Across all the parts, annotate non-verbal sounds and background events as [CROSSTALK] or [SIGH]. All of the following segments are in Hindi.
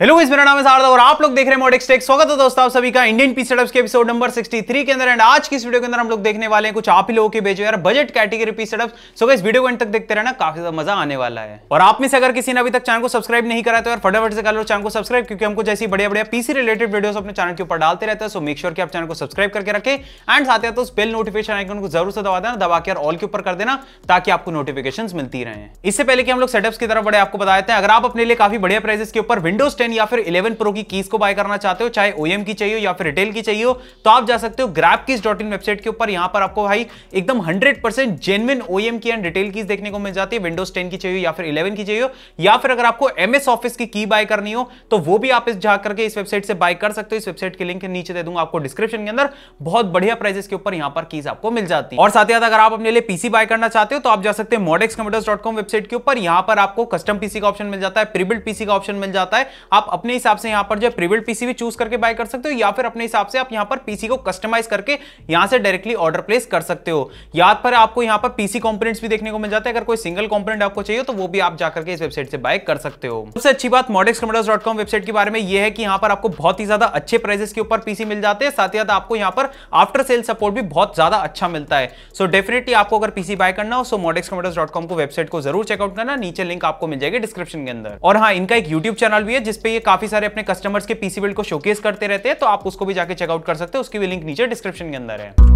हेलो इस मेरा नाम है सारदा और आप लोग देख रहे हैं मोडेक्स टेक स्वागत है दोस्तों आप सभी का इंडियन पी सेटअप्स के एपिसोड नंबर 63 के अंदर एंड आज की इस वीडियो के अंदर हम लोग देखने वाले हैं कुछ आप ही लोगों के भेजे यार budget category PC setups so इस वीडियो को एंड तक देखते रहना काफी ज्यादा मजा आने वाला है और आप में से अगर किसी ने अभी तक चैनल को सब्सक्राइब नहीं करा तो यार फटाफट से कर लो चैनल को सब्सक्राइब क्योंकि हमको जैसी बढ़िया बढ़िया पीसी रिलेटेड वीडियो अपने चैनल के ऊपर डालते रहते हैं सो मेक श्योर की आप चैनल को सब्सक्राइब करके रखे एंड साथ ही तो बेल नोटिफिकेशन आइकन को जरूर से दबा देना दबा के ऑल के ऊपर कर देना ताकि आपको नोटिफिकेशन मिलती रहे इससे पहले कि हम लोग सेटअप्स की तरफ बड़े आपको बताते हैं अगर आप अपने लिए काफी बढ़िया प्राइसेस के ऊपर विंडोज टेन या फिर इलेवन प्रो की कीज को बाय करना चाहते हो चाहे ओएम की चाहिए या फिर रिटेल की चाहिए तो आप जा सकते हो grab keys dot in website के ऊपर यहां पर आपको भाई एकदम हंड्रेड परसेंट जेनविन ओएम की एंड रिटेल कीज देखने को मिल जाती है विंडोज टेन की चाहिए या फिर इलेवन की चाहिए या फिर अगर आपको एमएस ऑफिस की की बाय करनी हो तो वो भी आप इस जा करके इस वेबसाइट से बाय कर सकते हो इस वेबसाइट के लिंक नीचे दे दूंगा आपको डिस्क्रिप्शन के अंदर बहुत बढ़िया प्राइसेस के ऊपर यहाँ पर कीज आपको मिल जाती है और साथ ही साथ अगर आप अपने लिए पीसी बाय करना चाहते हो तो आप जा सकते हैं मॉडेक्स कंप्यूटर्स वेबसाइट के ऊपर यहाँ पर आपको कस्टम पीसी का ऑप्शन मिल जाता है प्रीबिल्ड पीसी का ऑप्शन मिल जाता है आप अपने हिसाब से यहां पर जो प्रीविल्ड पीसी भी चूज करके बाय कर सकते हो या फिर अपने हिसाब से आप यहां पर पीसी को कस्टमाइज करके यहां से डायरेक्टली ऑर्डर प्लेस कर सकते हो याद पर आपको यहां पर पीसी कॉम्पोनेट्स भी देखने को मिल जाते हैं अगर कोई सिंगल कॉम्पोनेट आपको चाहिए तो वो भी आप जाकर के इस वेबसाइट से बाय कर सकते हो सबसे अच्छी बात मॉडेक्स कॉम वेबसाइट के बारे में यह है कि यहाँ पर आपको बहुत ही ज्यादा अच्छे प्राइसेस के ऊपर पीसी मिल जाते हैं साथ ही साथ आपको यहां पर आफ्टर सेल सपोर्ट भी बहुत ज्यादा अच्छा मिलता है सो so डेफिनेटली आपको अगर पीसी बाय करना हो सो मॉडेक्स को वेबसाइट को जरूर चेकआउट करना नीचे लिंक आपको मिल जाएगी डिस्क्रिप्शन के अंदर और हाँ इनका एक यूट्यूब चैनल भी है जिस पे ये काफी सारे अपने कस्टमर्स के पीसी बिल्ड को शोकेस करते रहते हैं तो आप उसको भी जाके चेकआउट कर सकते हैं उसकी भी लिंक नीचे डिस्क्रिप्शन के अंदर है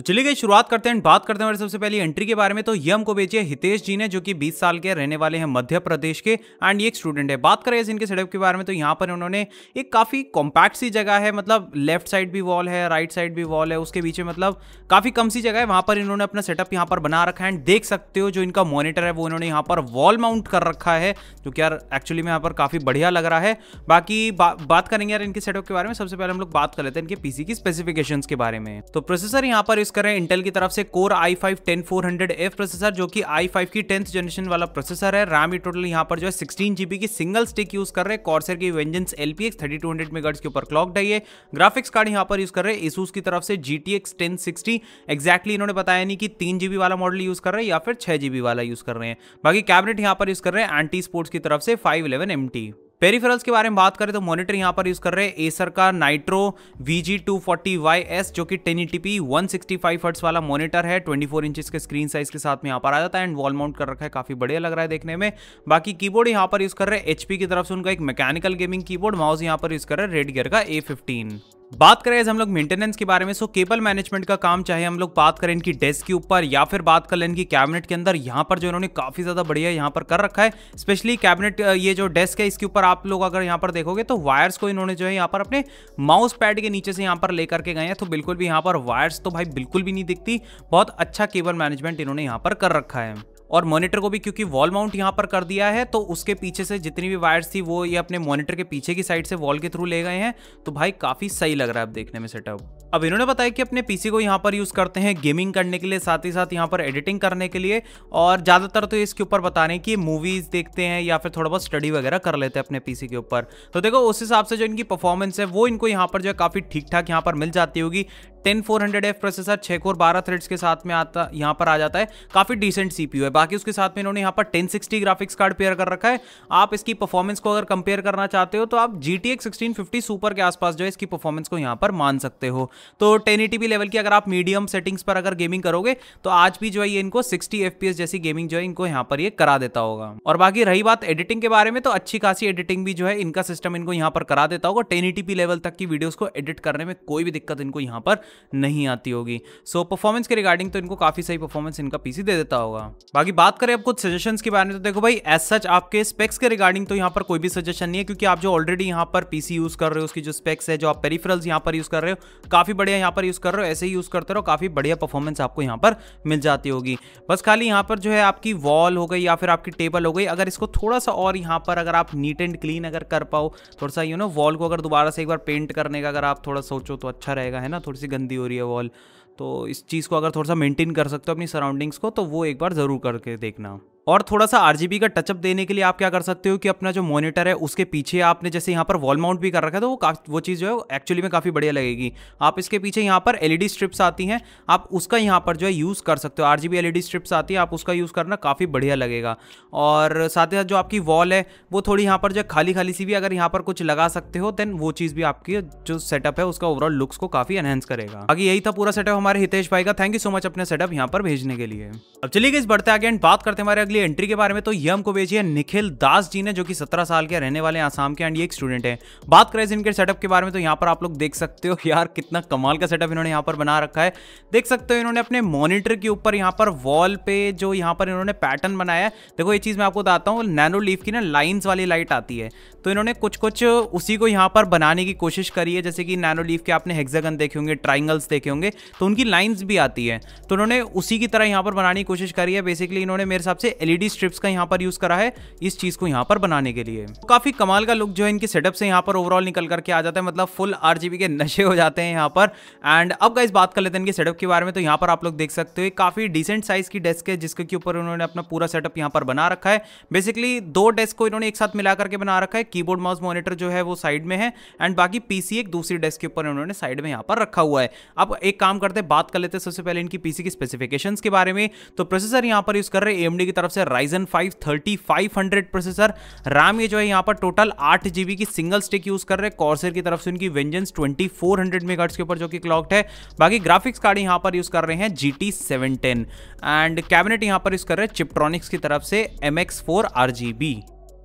तो चलिए गई शुरुआत करते हैं बात करते हैं हमारे सबसे पहले एंट्री के बारे में तो ये हमको बेचिए हितेश जी ने जो कि 20 साल के रहने वाले हैं मध्य प्रदेश के एंड ये एक स्टूडेंट है बात करें इनके सेटअप के बारे में तो यहाँ पर उन्होंने एक काफ़ी कॉम्पैक्ट सी जगह है मतलब लेफ्ट साइड भी वॉल है राइट साइड भी वॉल है उसके पीछे मतलब काफ़ी कम सी जगह है वहाँ पर इन्होंने अपना सेटअप यहाँ पर बना रखा है एंड देख सकते हो जो इनका मॉनिटर है वो इन्होंने यहाँ पर वॉल माउंट कर रखा है जो कि यार एक्चुअली में यहाँ पर काफ़ी बढ़िया लग रहा है बाकी बात करेंगे यार इनके सेटअप के बारे में सबसे पहले हम लोग बात कर लेते हैं इनके पीसी की स्पेसिफिकेशन के बारे में तो प्रोसेसर यहाँ पर इस कर रहे हैं इंटेल की तरफ से core i five ten four hundred F processor जो कि आई फाइव की टेंथ जनरेशन वाला प्रोसेसर है रैम टोटल यहाँ पर जो है सिक्सटीन जीबी की सिंगल स्टिक यूज कर रहे हैं कॉर्सर की Vengeance LPX thirty two hundred megahertz के ऊपर क्लॉक डाइए ग्राफिक्स कार्ड यहाँ पर यूज कर रहे हैं इसूस की तरफ से G T X ten sixty exactly इन्होंने बताया नहीं कि तीन जीबी वाला मॉडल यूज कर रहे हैं या फिर छह जीबी वाला यूज कर रहे हैं बाकी कैबिनेट यहाँ पर यूज कर रहे हैं एंटी स्पोर्ट्स की तरफ से five eleven M T peripherals के बारे में बात करें तो मॉनिटर यहाँ पर यूज कर रहे हैं एसर का Nitro V G two forty Y S जो कि ten eighty P one sixty five hertz वाला मॉनिटर है ट्वेंटी फोर इंचज के स्क्रीन साइज के साथ में यहाँ पर आ जाता है एंड वॉल माउंट कर रखा है काफी बढ़िया लग रहा है देखने में बाकी कीबोर्ड यहाँ पर यूज कर रहे हैं एचपी की तरफ से उनका एक मैकेनिकल गेमिंग कीबोर्ड माउस यहाँ पर यूज कर रहे हैं रेड गियर का ए फिफ्टीन बात करें हम लोग मेंटेनेंस के बारे में सो केबल मैनेजमेंट का काम चाहे हम लोग बात करें इनकी डेस्क के ऊपर या फिर बात कर लें इनकी कैबिनेट के अंदर यहाँ पर जो इन्होंने काफी ज्यादा बढ़िया यहाँ पर कर रखा है स्पेशली कैबिनेट ये जो डेस्क है इसके ऊपर आप लोग अगर यहाँ पर देखोगे तो वायर्स को इन्होंने जो है यहाँ पर अपने माउस पैड के नीचे से यहाँ पर लेकर के गए हैं तो बिल्कुल भी यहाँ पर वायर्स तो भाई बिल्कुल भी नहीं दिखती बहुत अच्छा केबल मैनेजमेंट इन्होंने यहाँ पर कर रखा है और मॉनिटर को भी क्योंकि वॉल माउंट यहाँ पर कर दिया है तो उसके पीछे से जितनी भी वायर्स थी वो ये अपने मॉनिटर के पीछे की साइड से वॉल के थ्रू ले गए हैं तो भाई काफ़ी सही लग रहा है अब देखने में सेटअप अब इन्होंने बताया कि अपने पीसी को यहाँ पर यूज़ करते हैं गेमिंग करने के लिए साथ ही साथ यहाँ पर एडिटिंग करने के लिए और ज़्यादातर तो इसके ऊपर बता रहे हैं कि मूवीज़ देखते हैं या फिर थोड़ा बहुत स्टडी वगैरह कर लेते हैं अपने पीसी के ऊपर तो देखो उस हिसाब से जो इनकी परफॉर्मेंस है वो इनको यहाँ पर जो है काफ़ी ठीक ठाक यहाँ पर मिल जाती होगी ten four hundred F processor छः कोर बारह थ्रेड्स के साथ में आता यहाँ पर आ जाता है काफ़ी डिसेंट सी है बाकी उसके साथ में इन्होंने यहाँ पर ten sixty graphics card pair कर रखा है आप इसकी परफॉर्मेंस को अगर कंपेयर करना चाहते हो तो आप G T X sixteen fifty super के आसपास जो है इसकी परफॉर्मेंस को यहाँ पर मान सकते हो तो टेन लेवल की अगर आप मीडियम सेटिंग्स पर अगर गेमिंग करोगे तो आज भी जो है ये इनको सिक्सटी एफ जैसी गेमिंग जो है इनको यहाँ पर ये करा देता होगा और बाकी रही बात एडिटिंग के बारे में तो अच्छी खासी एडिटिंग भी जो है इनका सिस्टम इनको यहाँ पर करा देता होगा टेन लेवल तक की वीडियोज को एडिट करने में कोई भी दिक्कत इनको यहाँ पर नहीं आती होगी सो so, परफॉर्मेंस के रिगार्डिंग तो इनको काफी सही परफॉर्मेंस इनका पीसी दे देता होगा बाकी बात करें अब कुछ सजेशन के बारे में तो देखो भाई एज सच आपके स्पेक्स के रिगार्डिंग तो यहाँ पर कोई भी सजेशन नहीं है क्योंकि आप जो ऑलरेडी यहाँ पर पीसी यूज कर रहे हो उसकी जो स्पेक्स है जो आप पेरीफ्रल्स यहाँ पर यूज कर रहे हो काफी काफ़ी बढ़िया यहाँ पर यूज़ कर रहे हो ऐसे ही यूज़ करते रहो काफ़ी बढ़िया परफॉर्मेंस आपको यहाँ पर मिल जाती होगी बस खाली यहाँ पर जो है आपकी वॉल हो गई या फिर आपकी टेबल हो गई अगर इसको थोड़ा सा और यहाँ पर अगर आप नीट एंड क्लीन अगर कर पाओ थोड़ा सा यू नो वॉल को अगर दोबारा से एक बार पेंट करने का अगर आप थोड़ा सोचो तो अच्छा रहेगा है ना थोड़ी सी गंदी हो रही है वॉल तो इस चीज़ को अगर थोड़ा सा मेंटेन कर सकते हो अपनी सराउंडिंग्स को तो वो एक बार ज़रूर करके देखना और थोड़ा सा आरजीबी का टचअप देने के लिए आप क्या कर सकते हो कि अपना जो मॉनिटर है उसके पीछे आपने जैसे यहाँ पर वॉल माउंट भी कर रखा है तो वो वो चीज़ जो है एक्चुअली में काफ़ी बढ़िया लगेगी आप इसके पीछे यहाँ पर एलईडी स्ट्रिप्स आती हैं आप उसका यहाँ पर जो है यूज़ कर सकते हो ई एलईडी स्ट्रिप्स आती है आप उसका यूज़ करना काफ़ी बढ़िया लगेगा और साथ ही साथ जो आपकी वॉल है वो थोड़ी यहाँ पर जो खाली खाली सी भी अगर यहाँ पर कुछ लगा सकते हो देन वो चीज़ भी आपकी जो सेटअप है उसका ओवरऑल लुक्स को काफ़ी एनहेंस करेगा बाकी यही था पूरा सेटअप हमारे हितेश भाई का थैंक यू सो मच अपने सेटअप यहाँ पर भेजने के लिए अब चलिए इस बढ़ते आगे एंड बात करते हमारे अगली की एंट्री के बारे में तो ये हमको भेजी है निखिल दास जी ने जो कि सत्रह साल के रहने वाले आसाम के एंड ये एक स्टूडेंट है बात करें इनके सेटअप के बारे में तो यहाँ पर आप लोग देख सकते हो यार कितना कमाल का सेटअप इन्होंने यहाँ पर बना रखा है देख सकते हो इन्होंने अपने मॉनिटर के ऊपर यहाँ पर वॉल पे जो यहाँ पर इन्होंने पैटर्न बनाया है देखो ये चीज़ मैं आपको बताता हूँ नैनो लीफ की ना लाइन्स वाली लाइट आती है तो इन्होंने कुछ कुछ उसी को यहाँ पर बनाने की कोशिश करी है जैसे कि नैनो लीफ के आपने हेक्सागन देखे होंगे ट्राइंगल्स देखे होंगे तो उनकी लाइन्स भी आती है तो उन्होंने उसी की तरह यहाँ पर बनाने की कोशिश करी है बेसिकली इन्होंने मेरे हिसाब से एलईडी स्ट्रिप्स का यहाँ पर यूज करा है इस चीज को यहाँ पर बनाने के लिए काफी कमाल का लुक जो है इनके सेटअप से यहाँ पर ओवरऑल निकल करके आ जाता है मतलब फुल आर के नशे हो जाते हैं यहाँ पर एंड अब गाइस बात कर लेते हैं इनके सेटअप के बारे में तो यहाँ पर आप लोग देख सकते हो काफी डिसेंट साइज की डेस्क है जिसके ऊपर उन्होंने अपना पूरा सेटअप यहाँ पर बना रखा है बेसिकली दो डेस्क को इन्होंने एक साथ मिला करके बना रखा है कीबोर्ड माउस मॉनिटर जो है वो साइड में है एंड बाकी पीसी एक दूसरी डेस्क के ऊपर उन्होंने साइड में यहाँ पर रखा हुआ है अब एक काम करते हैं बात कर लेते हैं सबसे पहले इनकी पीसी की स्पेसिफिकेशंस के बारे में तो प्रोसेसर यहाँ पर यूज कर रहे हैं एमडी की तरफ तरफ से Ryzen five thirty five hundred processor RAM ये जो है यहाँ पर टोटल आठ जीबी की सिंगल स्टिक यूज कर रहे हैं कॉर्सर की तरफ से उनकी Vengeance twenty four hundred megahertz के ऊपर जो कि क्लॉक्ड है बाकी ग्राफिक्स कार्ड यहाँ पर यूज कर रहे हैं G T seven ten and cabinet यहाँ पर यूज कर रहे हैं चिप्ट्रॉनिक्स की तरफ से M X four R G B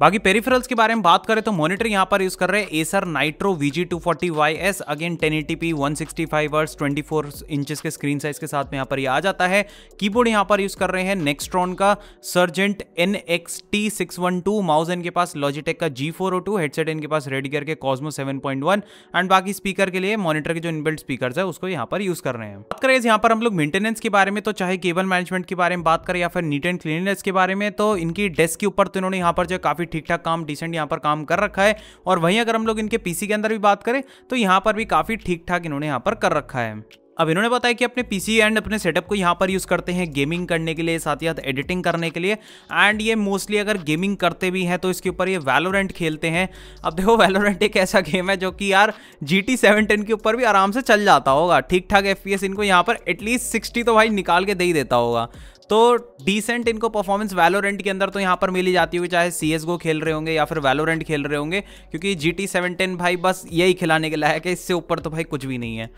बाकी पेरिफेरल्स के बारे में बात करें तो मॉनिटर यहाँ पर यूज कर रहे हैं Acer Nitro VG two forty Y S again ten eighty P one sixty five hertz twenty four inches के स्क्रीन साइज के साथ में यहाँ पर ये आ जाता है कीबोर्ड यहाँ पर यूज कर रहे हैं नेक्स्ट्रॉन का sergeant N X T six one two mouse इनके पास लॉजिटेक का G four O two headset इनके पास रेड गियर के Cosmo seven point one and बाकी स्पीकर के लिए मॉनिटर के जो इनबिल्ट स्पीकर है उसको यहाँ पर यूज कर रहे हैं बात करें यहाँ पर हम लोग मेंटेनेंस के बारे में तो चाहे केबल मैनेजमेंट के बारे में बात करें या फिर नीट एंड क्लीननेस के बारे में तो इनकी डेस्क के ऊपर तो इन्होंने यहाँ पर जो काफी काफ़ी ठीक ठाक काम डिसेंट यहाँ पर काम कर रखा है और वहीं अगर हम लोग इनके पीसी के अंदर भी बात करें तो यहाँ पर भी काफ़ी ठीक ठाक इन्होंने यहाँ पर कर रखा है अब इन्होंने बताया कि अपने पीसी एंड अपने सेटअप को यहाँ पर यूज़ करते हैं गेमिंग करने के लिए साथ ही साथ एडिटिंग करने के लिए एंड ये मोस्टली अगर गेमिंग करते भी हैं तो इसके ऊपर ये वैलोरेंट खेलते हैं अब देखो वैलोरेंट एक ऐसा गेम है जो कि यार जी टी के ऊपर भी आराम से चल जाता होगा ठीक ठाक एफ इनको यहाँ पर एटलीस्ट सिक्सटी तो भाई निकाल के दे ही देता होगा तो डिसेंट इनको परफॉर्मेंस वैलोरेंट के अंदर तो यहाँ पर मिली जाती होगी चाहे सी एस गो खेल रहे होंगे या फिर वैलोरेंट खेल रहे होंगे क्योंकि जी टी भाई बस यही खिलाने के लायक है इससे ऊपर तो भाई कुछ भी नहीं है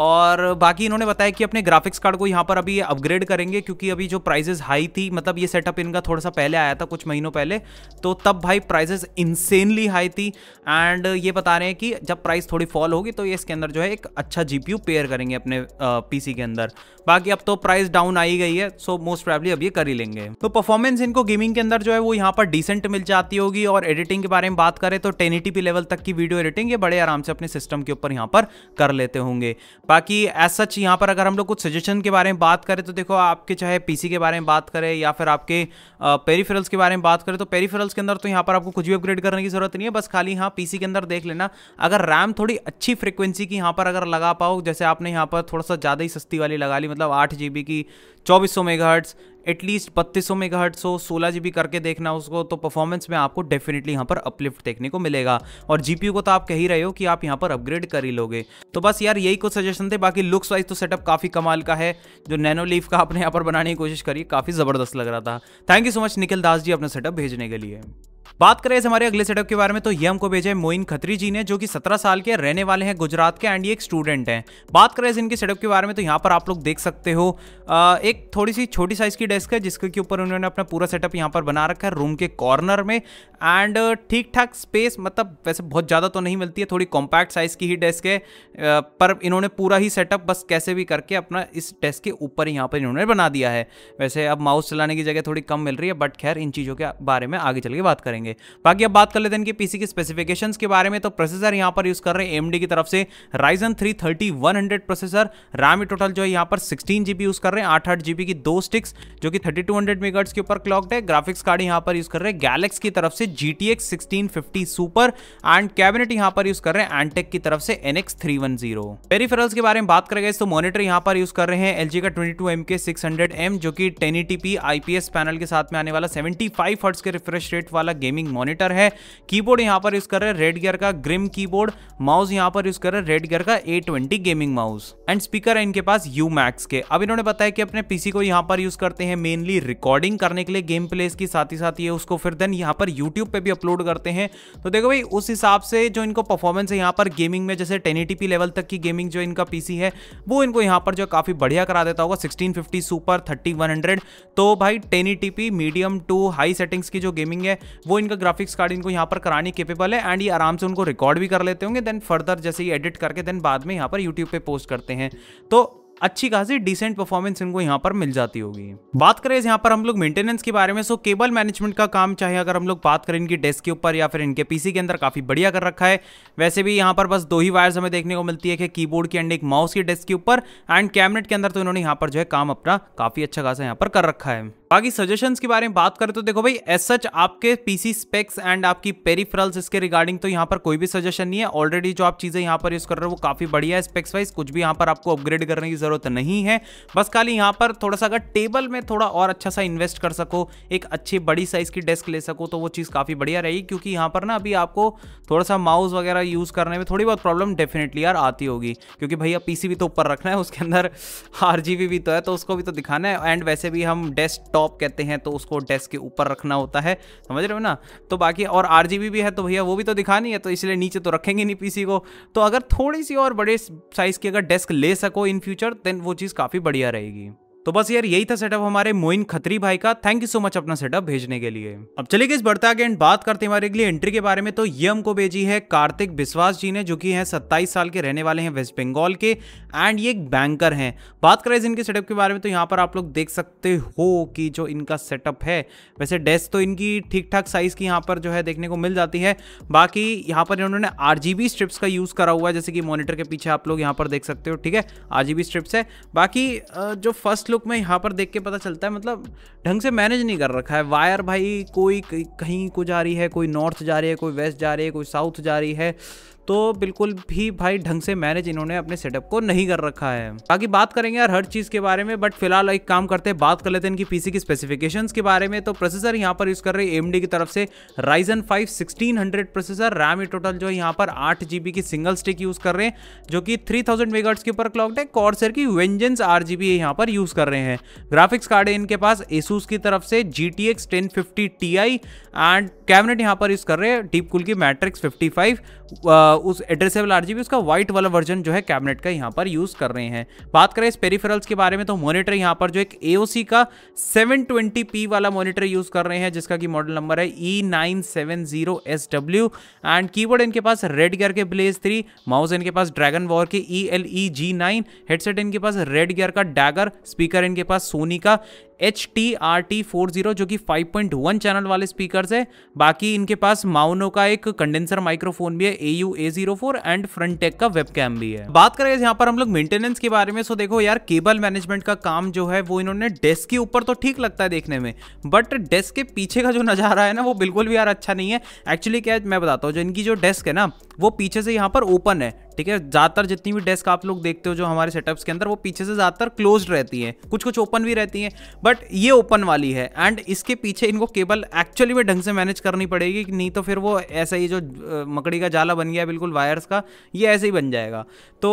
और बाकी इन्होंने बताया कि अपने ग्राफिक्स कार्ड को यहाँ पर अभी अपग्रेड करेंगे क्योंकि अभी जो प्राइजेस हाई थी मतलब ये सेटअप इनका थोड़ा सा पहले आया था कुछ महीनों पहले तो तब भाई प्राइजेस इंसेनली हाई थी एंड ये बता रहे हैं कि जब प्राइस थोड़ी फॉल होगी तो ये इसके अंदर जो है एक अच्छा जी पेयर करेंगे अपने पी के अंदर बाकी अब तो प्राइस डाउन आई गई है सो मोस्ट प्रॉब्ली अब ये कर ही लेंगे तो परफॉर्मेंस इनको गेमिंग के अंदर जो है वो यहाँ पर डिसेंट मिल जाती होगी और एडिटिंग के बारे में बात करें तो टेन लेवल तक की वीडियो एडिटिंग ये बड़े आराम से अपने सिस्टम के ऊपर यहाँ पर कर लेते होंगे बाकी एज सच यहाँ पर अगर हम लोग कुछ सजेशन के बारे में बात करें तो देखो आपके चाहे पीसी के बारे में बात करें या फिर आपके पेरीफेरल्स के बारे में बात करें तो पेरीफेरल्स के अंदर तो यहाँ पर आपको कुछ भी अपग्रेड करने की जरूरत नहीं है बस खाली यहाँ पीसी के अंदर देख लेना अगर रैम थोड़ी अच्छी फ्रिक्वेंसी की यहाँ पर अगर लगा पाओ जैसे आपने यहाँ पर थोड़ा सा ज़्यादा ही सस्ती वाली लगा ली मतलब आठ की चौबीस सौ एटलीस्ट बत्तीस सौ मेगा हर्ट्स हो सोलह जी करके देखना उसको तो परफॉर्मेंस में आपको डेफिनेटली यहाँ पर अपलिफ्ट देखने को मिलेगा और जीपीयू को तो आप कह ही रहे हो कि आप यहाँ पर अपग्रेड कर ही लोगे तो बस यार यही कुछ सजेशन थे बाकी लुक्स वाइज तो सेटअप काफ़ी कमाल का है जो नैनो लीफ का आपने यहाँ पर बनाने की कोशिश करी काफ़ी ज़बरदस्त लग रहा था thank you so much Nikhil Das ji अपना सेटअप भेजने के लिए बात करें इस हमारे अगले सेटअप के बारे में तो ये हमको भेजे मोइन खत्री जी ने जो कि 17 साल के रहने वाले हैं गुजरात के एंड ये एक स्टूडेंट हैं बात करें इनके सेटअप के बारे में तो यहाँ पर आप लोग देख सकते हो आ, एक थोड़ी सी छोटी साइज की डेस्क है जिसके ऊपर उन्होंने अपना पूरा सेटअप यहाँ पर बना रखा है रूम के कॉर्नर में एंड ठीक ठाक स्पेस मतलब वैसे बहुत ज़्यादा तो नहीं मिलती है थोड़ी कॉम्पैक्ट साइज़ की ही डेस्क है पर इन्होंने पूरा ही सेटअप बस कैसे भी करके अपना इस डेस्क के ऊपर यहाँ पर इन्होंने बना दिया है वैसे अब माउस चलाने की जगह थोड़ी कम मिल रही है बट खैर इन चीज़ों के बारे में आगे चल के बात करें करेंगे बाकी अब बात कर लेते हैं इनकी पीसी की स्पेसिफिकेशंस के बारे में तो प्रोसेसर यहाँ पर यूज कर रहे हैं एम की तरफ से Ryzen three thirty one hundred processor RAM total जो है यहाँ पर सिक्सटीन जीबी यूज कर रहे हैं आठ आठ जीबी की दो स्टिक्स जो कि थर्टी टू हंड्रेड के ऊपर क्लॉक्ड है ग्राफिक्स कार्ड यहाँ पर यूज कर रहे हैं गैलेक्स की तरफ से G T X super and cabinet यहाँ पर यूज कर रहे हैं एंटेक की तरफ से N X three one zero peripherals के बारे में बात करेंगे तो मॉनिटर यहाँ पर यूज कर रहे हैं एल का twenty two M K six hundred M जो कि टेन ई टी पी आई पैनल के साथ में आने वाला सेवेंटी फाइव हर्ट्स के रिफ्रेश रेट वाला गेमिंग मॉनिटर है कीबोर्ड यहाँ पर यूज कर रहे हैं रेड गियर का ग्रिम कीबोर्ड माउस यहाँ पर यूज कर रहे हैं रेड गियर का A twenty gaming mouse and speaker है इनके पास यू मैक्स के अब इन्होंने बताया कि अपने पीसी को यहाँ पर यूज करते हैं मेनली रिकॉर्डिंग करने के लिए गेम प्लेस की साथ ही साथ ये उसको फिर देन यहाँ पर यूट्यूब पे भी अपलोड करते हैं तो देखो भाई उस हिसाब से जो इनको परफॉर्मेंस है यहाँ पर गेमिंग में जैसे टेन लेवल तक की गेमिंग जो इनका पीसी है वो इनको यहाँ पर जो काफी बढ़िया करा देता होगा सिक्सटीन सुपर थर्टी तो भाई ten medium to high settings की जो गेमिंग है वो इनका ग्राफिक्स कार्ड इनको यहाँ पर कराने केपेबल है एंड ये आराम से उनको रिकॉर्ड भी कर लेते होंगे देन फर्दर जैसे ही एडिट करके देन बाद में यहाँ पर यूट्यूब पे पोस्ट करते हैं तो अच्छी खासी डिसेंट परफॉर्मेंस इनको यहाँ पर मिल जाती होगी बात करें यहाँ पर हम लोग मेंटेनेंस के बारे में सो केबल मैनेजमेंट का काम चाहे अगर हम लोग बात करें इनकी डेस्क के ऊपर या फिर इनके पीसी के अंदर काफी बढ़िया कर रखा है वैसे भी यहाँ पर बस दो ही वायर्स हमें देखने को मिलती है कि कीबोर्ड की एंड एक माउस की डेस्क के ऊपर एंड कैबिनेट के अंदर तो इन्होंने यहाँ पर जो है काम अपना काफी अच्छा खासा यहाँ पर कर रखा है बाकी सजेशंस के बारे में बात करें तो देखो भाई एस सच आपके पीसी स्पेक्स एंड आपकी पेरीफ्रल्स इसके रिगार्डिंग तो यहाँ पर कोई भी सजेशन नहीं है ऑलरेडी जो आप चीज़ें यहाँ पर यूज़ कर रहे हो वो काफ़ी बढ़िया है स्पेक्स वाइज कुछ भी यहाँ पर आपको अपग्रेड करने की ज़रूरत नहीं है बस खाली यहाँ पर थोड़ा सा अगर टेबल में थोड़ा और अच्छा सा इन्वेस्ट कर सको एक अच्छी बड़ी साइज़ की डेस्क ले सको तो वो चीज़ काफ़ी बढ़िया रहेगी क्योंकि यहाँ पर ना अभी आपको थोड़ा सा माउस वगैरह यूज़ करने में थोड़ी बहुत प्रॉब्लम डेफिनेटली यार आती होगी क्योंकि भैया पीसी भी तो ऊपर रखना है उसके अंदर आर [LAUGHS] भी तो है तो उसको भी तो दिखाना है एंड वैसे भी हम डेस्क टॉप कहते हैं तो उसको डेस्क के ऊपर रखना होता है समझ रहे हो ना तो बाकी और आर भी है तो भैया वो भी तो दिखानी है तो इसलिए नीचे तो रखेंगे नहीं पीसी को तो अगर थोड़ी सी और बड़े साइज़ की अगर डेस्क ले सको इन फ्यूचर देन वो चीज़ काफ़ी बढ़िया रहेगी तो बस यार यही था सेटअप हमारे मोइन खत्री भाई का थैंक यू सो मच अपना सेटअप भेजने के लिए अब चलिए इस बढ़ता आगे बात करते हैं हमारे अगली एंट्री के बारे में तो ये हमको भेजी है कार्तिक बिस्वास जी ने जो कि हैं सत्ताईस साल के रहने वाले हैं वेस्ट बंगाल के एंड ये एक बैंकर हैं बात करें इनके सेटअप के बारे में तो यहाँ पर आप लोग देख सकते हो कि जो इनका सेटअप है वैसे डेस्क तो इनकी ठीक ठाक साइज की यहाँ पर जो है देखने को मिल जाती है बाकी यहाँ पर इन्होंने आर स्ट्रिप्स का यूज़ करा हुआ है जैसे कि मॉनिटर के पीछे आप लोग यहाँ पर देख सकते हो ठीक है आर स्ट्रिप्स है बाकी जो फर्स्ट लुक में यहाँ पर देख के पता चलता है मतलब ढंग से मैनेज नहीं कर रखा है वायर भाई कोई कहीं को जा रही है कोई नॉर्थ जा रही है कोई वेस्ट जा रही है कोई साउथ जा रही है तो बिल्कुल भी भाई ढंग से मैनेज इन्होंने अपने सेटअप को नहीं कर रखा है बाकी बात करेंगे यार हर चीज़ के बारे में बट फिलहाल एक काम करते हैं बात कर लेते हैं इनकी पीसी की स्पेसिफिकेशन के बारे में तो प्रोसेसर यहाँ पर यूज़ कर रहे एम की तरफ से Ryzen five sixteen processor RAM total जो यहाँ पर आठ की सिंगल स्टिक यूज़ कर रहे हैं जो कि थ्री थाउजेंड के ऊपर क्लॉक है कॉर्सर की वेंजेंस आर जी बी यहाँ पर यूज़ कर रहे हैं ग्राफिक्स कार्ड है इनके पास एसूस की तरफ से G T X ten fifty T I and cabinet यहाँ पर यूज़ कर रहे हैं डीप कुल की मैट्रिक्स फिफ्टी फाइव उस एड्रेसेबल आर उसका व्हाइट वाला वर्जन जो है कैबिनेट का यहाँ पर यूज़ कर रहे हैं बात करें इस पेरीफेरल्स के बारे में तो मॉनिटर यहाँ पर जो एक ए का सेवन वाला मॉनिटर यूज़ कर रहे हैं जिसका कि मॉडल नंबर है ई एंड की इनके पास रेड गियर के ब्लेज थ्री माउस इनके पास ड्रैगन वॉर के E L E G nine headset इनके पास रेड गियर का डैगर स्पीकर इनके पास सोनी का H T R T four zero जो कि फाइव पॉइंट वन चैनल वाले स्पीकर है बाकी इनके पास माउनो का एक कंडेंसर माइक्रोफोन भी है A U A zero four and tech का वेब कैम भी है बात करें यहाँ पर हम लोग मेंटेनेंस के बारे में सो देखो यार केबल मैनेजमेंट का काम जो है वो इन्होंने डेस्क के ऊपर तो ठीक लगता है देखने में बट डेस्क के पीछे का जो नज़ारा है ना वो बिल्कुल भी यार अच्छा नहीं है एक्चुअली क्या है मैं बताता हूँ जो इनकी जो डेस्क है ना वो पीछे से यहाँ पर ओपन है ठीक है ज़्यादातर जितनी भी डेस्क आप लोग देखते हो जो हमारे सेटअप्स के अंदर वो पीछे से ज़्यादातर क्लोज रहती है कुछ कुछ ओपन भी रहती है बट ये ओपन वाली है एंड इसके पीछे इनको केबल एक्चुअली में ढंग से मैनेज करनी पड़ेगी नहीं तो फिर वो ऐसा ही जो मकड़ी का जाला बन गया बिल्कुल वायर्स का ये ऐसे ही बन जाएगा तो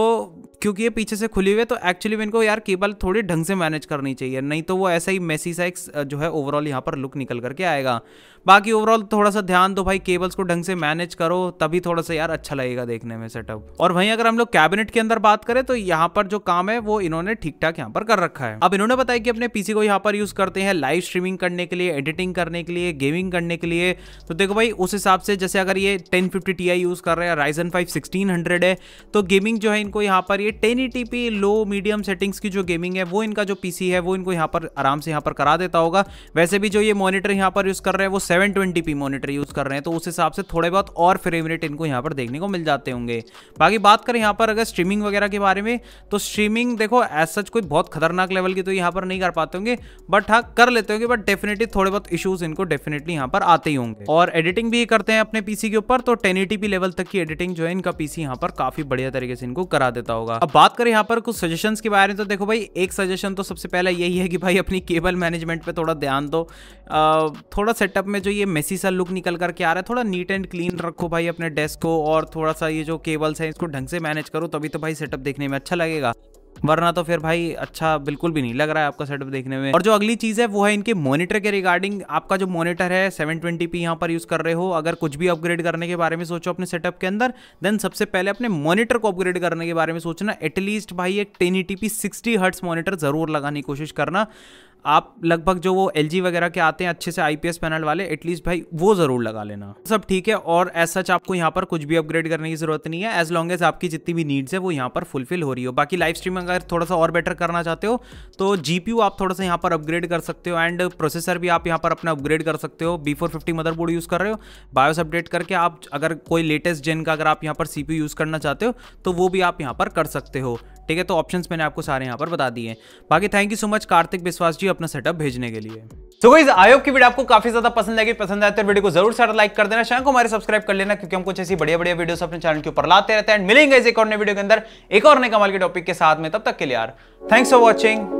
क्योंकि ये पीछे से खुली हुई है तो एक्चुअली में इनको यार केबल थोड़ी ढंग से मैनेज करनी चाहिए नहीं तो वो ऐसा ही मेसी सा एक जो है ओवरऑल यहाँ पर लुक निकल करके आएगा बाकी ओवरऑल थोड़ा सा ध्यान दो भाई केबल्स को ढंग से मैनेज करो तभी थोड़ा सा यार अच्छा लगेगा देखने में सेटअप और और वहीं अगर हम लोग कैबिनेट के अंदर बात करें तो यहाँ पर जो काम है वो इन्होंने ठीक ठाक यहाँ पर कर रखा है अब इन्होंने बताया कि अपने पीसी को यहाँ पर यूज करते हैं लाइव स्ट्रीमिंग करने के लिए एडिटिंग करने के लिए गेमिंग करने के लिए तो देखो भाई उस हिसाब से जैसे अगर ये टेन फिफ्टी यूज कर रहे हैं राइजन फाइव सिक्सटीन है तो गेमिंग जो है इनको यहाँ पर ये टेन लो मीडियम सेटिंग्स की जो गेमिंग है वो इनका जो पी है वो इनको यहाँ पर आराम से यहाँ पर करा देता होगा वैसे भी जो ये मॉनिटर यहाँ पर यूज कर रहे हैं वो सेवन ट्वेंटी मॉनिटर यूज कर रहे हैं तो उस हिसाब से थोड़े बहुत और फ्रेम रेट इनको यहाँ पर देखने को मिल जाते होंगे बाकी वही बात करें यहाँ पर अगर स्ट्रीमिंग वगैरह के बारे में तो स्ट्रीमिंग देखो एज सच कोई बहुत खतरनाक लेवल की तो यहाँ पर नहीं कर पाते होंगे बट हाँ कर लेते होंगे बट डेफिनेटली थोड़े बहुत इशूज इनको डेफिनेटली यहाँ पर आते ही होंगे और एडिटिंग भी करते हैं अपने पीसी के ऊपर तो टेन लेवल तक की एडिटिंग जो है इनका पीसी यहाँ पर काफी बढ़िया तरीके से इनको करा देता होगा अब बात करें यहाँ पर कुछ सजेशन के बारे में तो देखो भाई एक सजेशन तो सबसे पहला यही है कि भाई अपनी केबल मैनेजमेंट पर थोड़ा ध्यान दो थोड़ा सेटअप में जो ये मेसी सा लुक निकल करके आ रहा है थोड़ा नीट एंड क्लीन रखो भाई अपने डेस्क को और थोड़ा सा ये जो केबल्स हैं इसको ढंग से मैनेज करो तभी तो भाई सेटअप देखने में अच्छा लगेगा वरना तो फिर भाई अच्छा बिल्कुल भी नहीं लग रहा है आपका सेटअप देखने में और जो अगली चीज़ है वो है इनके मॉनिटर के रिगार्डिंग आपका जो मॉनिटर है 720p यहाँ पर यूज़ कर रहे हो अगर कुछ भी अपग्रेड करने के बारे में सोचो अपने सेटअप के अंदर देन सबसे पहले अपने मॉनिटर को अपग्रेड करने के बारे में सोचना एटलीस्ट भाई एक ten eighty P monitor ज़रूर लगाने की कोशिश करना आप लगभग जो वो एल वगैरह के आते हैं अच्छे से आई पैनल वाले एटलीस्ट भाई वो ज़रूर लगा लेना सब ठीक है और एज सच आपको यहाँ पर कुछ भी अपग्रेड करने की ज़रूरत नहीं है एज लॉन्ग एज आपकी जितनी भी नीड्स है वो यहाँ पर फुलफिल हो रही हो बाकी लाइव स्ट्रीम अगर थोड़ा सा और बेटर करना चाहते हो तो जी आप थोड़ा सा यहाँ पर अपग्रेड कर सकते हो एंड प्रोसेसर भी आप यहाँ पर अपना अपग्रेड कर सकते हो B four fifty motherboard use कर रहे हो बायोस अपडेट करके आप अगर कोई लेटेस्ट जेन का अगर आप यहाँ पर सी यूज़ करना चाहते हो तो वो भी आप यहाँ पर कर सकते हो ठीक है तो ऑप्शंस मैंने आपको सारे यहाँ पर बता दिए बाकी thank you so much Kartik Vishwas ji अपना सेटअप भेजने के लिए तो so इस आयोग की वीडियो आपको काफी ज्यादा पसंद आएगी पसंद आए तो वीडियो को जरूर सारा लाइक कर देना चैनल को हमारे सब्सक्राइब कर लेना क्योंकि हम कुछ ऐसी बढ़िया बढ़िया वीडियोस अपने चैनल के ऊपर लाते रहते हैं मिलेंगे एक और नए वीडियो के अंदर एक और नए कमाल के टॉपिक के साथ में तब तक के लिए यार थैंक्स फॉर वॉचिंग